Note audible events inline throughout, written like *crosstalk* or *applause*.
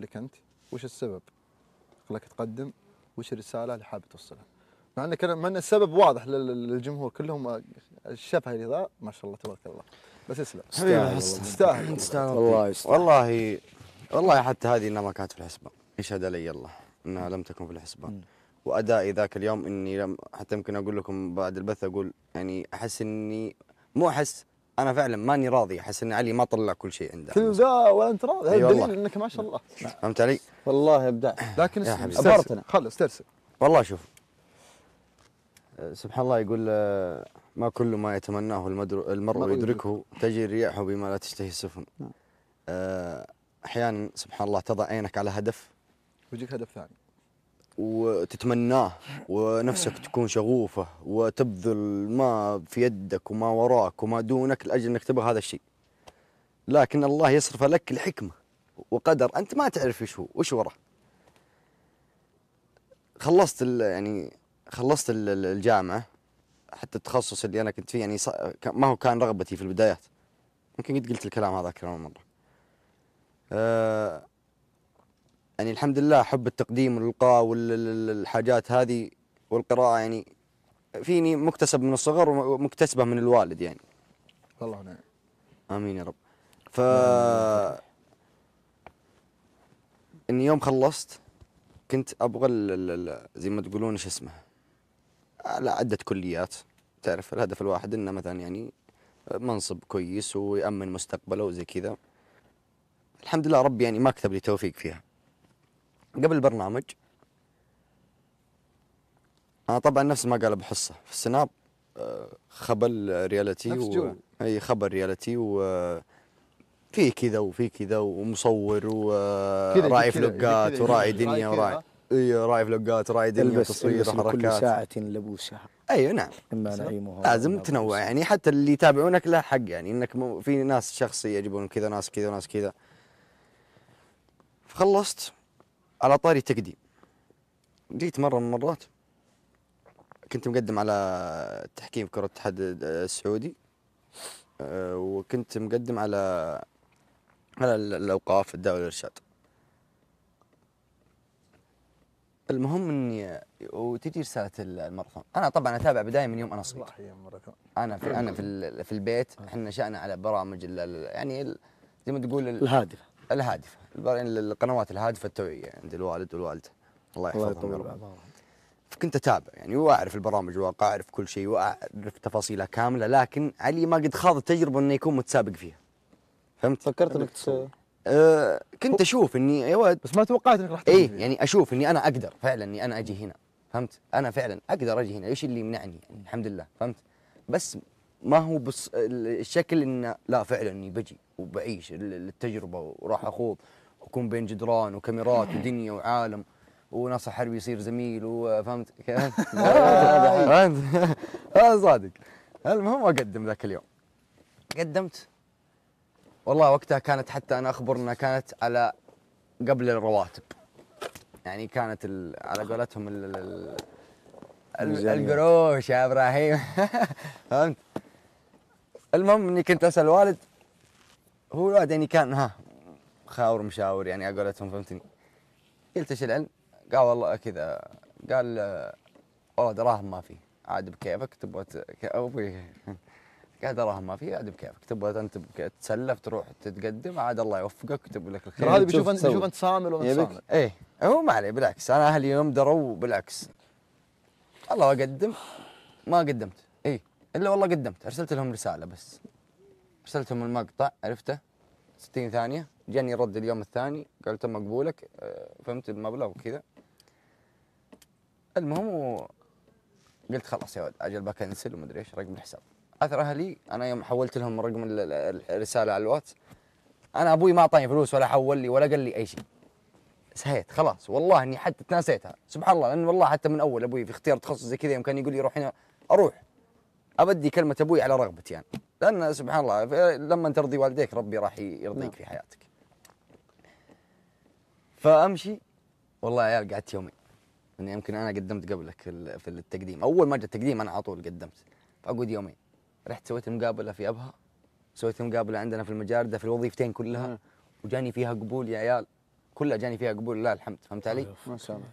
لك انت وش السبب خلاك تقدم وش الرساله اللي حابب توصلها مع ان مع ان السبب واضح للجمهور كلهم آه، الشبه اللي ذا ما شاء الله تبارك الله بس اسلم تستاهل تستاهل والله والله والله حتى هذه انها ما كانت في الحسبان يشهد علي الله انها لم تكن في الحسبان وادائي ذاك اليوم اني لم حتى يمكن اقول لكم بعد البث اقول يعني احس اني مو احس انا فعلا ماني راضي احس ان علي ما طلع كل شيء عنده كل ذا ولا انت راضي هذا دليل انك ما شاء الله فهمت علي؟ والله ابداع لكن ابهرتنا خلص استرسل والله شوف أه، سبحان الله يقول أه، ما كل ما يتمناه المرء يدركه تجري رياحه بما لا تشتهي السفن نعم. أه، احيانا سبحان الله تضع عينك على هدف ويجيك هدف ثاني وتتمناه ونفسك آه. تكون شغوفه وتبذل ما في يدك وما وراك وما دونك لاجل انك تبغى هذا الشيء. لكن الله يصرف لك الحكمه وقدر انت ما تعرف ايش هو وش وراه. خلصت يعني خلصت الجامعه حتى التخصص اللي انا كنت فيه يعني ما هو كان رغبتي في البدايات. يمكن قد قلت الكلام هذا كلام مره. أه يعني الحمد لله حب التقديم والإلقاء والحاجات هذه والقراءة يعني فيني مكتسب من الصغر ومكتسبة من الوالد يعني الله نعم آمين يا رب ف نعم، نعم، نعم. إني يوم خلصت كنت أبغى زي ما تقولون شو اسمه على عدة كليات تعرف الهدف الواحد إنه مثلا يعني منصب كويس ويأمن مستقبله وزي كذا الحمد لله ربي يعني ما كتب لي توفيق فيها قبل البرنامج انا طبعا نفس ما قال ابو حصه في السناب آه، خبل ريالتي و... اي خبر ريالتي و في كذا وفي كذا ومصور وراعي آه، فلوقات وراعي دنيا وراعي اي راعي فلوقات راعي دنيا وتصوير وحركات كل ساعة لبوسها اي أيوة، نعم اما نعيمها لازم تنوع يعني حتى اللي يتابعونك له حق يعني انك في ناس شخصي يعجبون كذا ناس كذا ناس كذا فخلصت على طاري تقديم جيت مرة من المرات كنت مقدم على تحكيم كرة الاتحاد السعودي آه، وكنت مقدم على على الأوقاف الدعوة والإرشاد المهم اني وتجي رساله الماراثون انا طبعا اتابع بدايه من يوم انا صغير الله يحيي الماراثون انا في انا في في البيت احنا نشانا على برامج يعني زي ما تقول الهادفه الهادفه القنوات الهادفه التوعيه عند الوالد والوالده الله يحفظهم الله فكنت اتابع يعني واعرف البرامج واقع اعرف كل شيء واعرف تفاصيلها كامله لكن علي ما قد خاض التجربه انه يكون متسابق فيها فهمت؟ فكرت انك أه كنت اشوف اني يا ولد بس ما توقعت انك راح اي يعني اشوف اني انا اقدر فعلا اني انا اجي هنا فهمت؟ انا فعلا اقدر اجي هنا، ايش اللي يمنعني؟ يعني الحمد لله فهمت؟ بس ما هو بس الشكل انه لا فعلا اني بجي وبعيش التجربه وراح اخوض واكون بين جدران وكاميرات ودنيا وعالم وناس حربي يصير زميل وفهمت كيف؟ *laughs* *laughs* هذا صادق المهم اقدم ذاك اليوم قدمت والله وقتها كانت حتى انا اخبر انها كانت على قبل الرواتب يعني كانت على قولتهم القروش يا ابراهيم *laughs* فهمت المهم اني كنت اسال الوالد هو الوالد يعني كان ها خاور مشاور يعني على قولتهم فهمتني قلت ايش العلم؟ قال والله كذا قال والله دراهم ما في عاد بكيفك تبغى ابوي *laughs* قال دراهم ما في عاد بكيفك تبغى انت تتسلف تروح تتقدم عاد الله يوفقك ويكتب لك الخير هذا بيشوف انت بيشوف انت صامل ولا صامل إيه. ايه هو ما عليه بالعكس انا اهلي يوم دروا بالعكس الله اقدم ما قدمت الا والله قدمت ارسلت لهم رساله بس ارسلت لهم المقطع عرفته 60 ثانيه جاني رد اليوم الثاني قال تم مقبولك آه، فهمت المبلغ وكذا المهم قلت خلاص يا ولد اجل بكنسل ومدري ايش رقم الحساب اثر اهلي انا يوم حولت لهم رقم الرساله على الواتس انا ابوي ما اعطاني فلوس ولا حول لي ولا قال لي اي شيء سهيت خلاص والله اني حتى تناسيتها سبحان الله لان والله حتى من اول ابوي في اختيار تخصص زي كذا يوم كان يقول لي روح هنا اروح ابدي كلمه ابوي على رغبتي يعني لان سبحان الله لما ترضي والديك ربي راح يرضيك نعم. في حياتك فامشي والله يا عيال قعدت يومين يعني يمكن انا قدمت قبلك في التقديم اول ما جاء التقديم انا على طول قدمت فاقعد يومين رحت سويت مقابله في ابها سويت مقابله عندنا في المجارده في الوظيفتين كلها نعم. وجاني فيها قبول يا عيال كلها جاني فيها قبول لله الحمد فهمت علي؟ ما شاء الله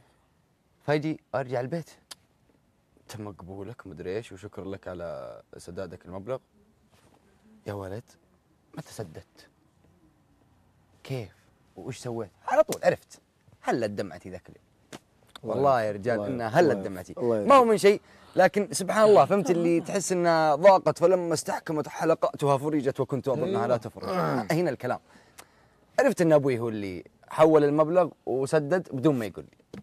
فاجي ارجع البيت تم قبولك مدري ايش وشكر لك على سدادك المبلغ يا ولد متى سددت؟ كيف؟ وايش سويت؟ على طول عرفت هلت دمعتي ذاك اليوم والله يا رجال انها هلت دمعتي ما هو من شيء لكن سبحان الله فهمت اللي تحس انها ضاقت فلما استحكمت حلقاتها فرجت وكنت اظنها لا تفرج هنا الكلام عرفت ان ابوي هو اللي حول المبلغ وسدد بدون ما يقول لي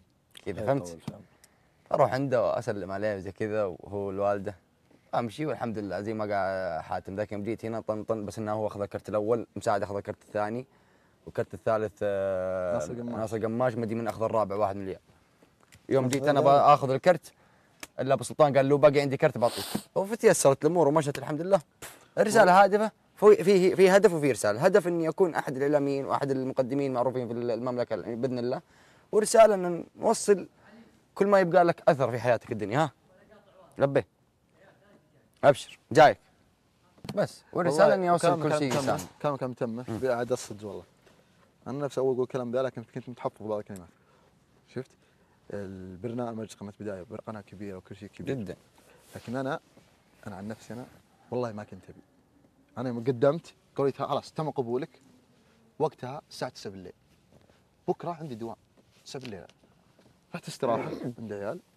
اذا فهمت اروح عنده واسلم عليه زي كذا وهو الوالده امشي والحمد لله زي ما قال حاتم ذاك يوم جيت هنا طن بس انه هو اخذ الكرت الاول مساعد اخذ الكرت الثاني والكرت الثالث آه، ناصر قماش ناصر قماش مدري من اخذ الرابع واحد من الياب يوم جيت انا باخذ الكرت الا ابو سلطان قال له باقي عندي كرت بعطيك وتيسرت الامور ومشت الحمد لله الرساله هادفه في في في هدف وفي رساله، هدف اني اكون احد الاعلاميين واحد المقدمين المعروفين في المملكه يعني باذن الله ورساله ان نوصل كل ما يبقى لك اثر في حياتك الدنيا ها لبي ابشر جايك بس والرساله اني اوصل كل شيء انسان كم كم تمه بعد الصدق والله انا نفسي اول اقول الكلام ذا لكن كنت متحفظ بعض الكلمات شفت البرنامج قناه بدايه قناه كبيره وكل شيء كبير جدا لكن انا انا عن نفسي انا والله ما كنت ابي انا يوم قدمت قلت خلاص تم قبولك وقتها الساعه 9 بالليل بكره عندي دوام 9 بالليل رحت استراحه عند العيال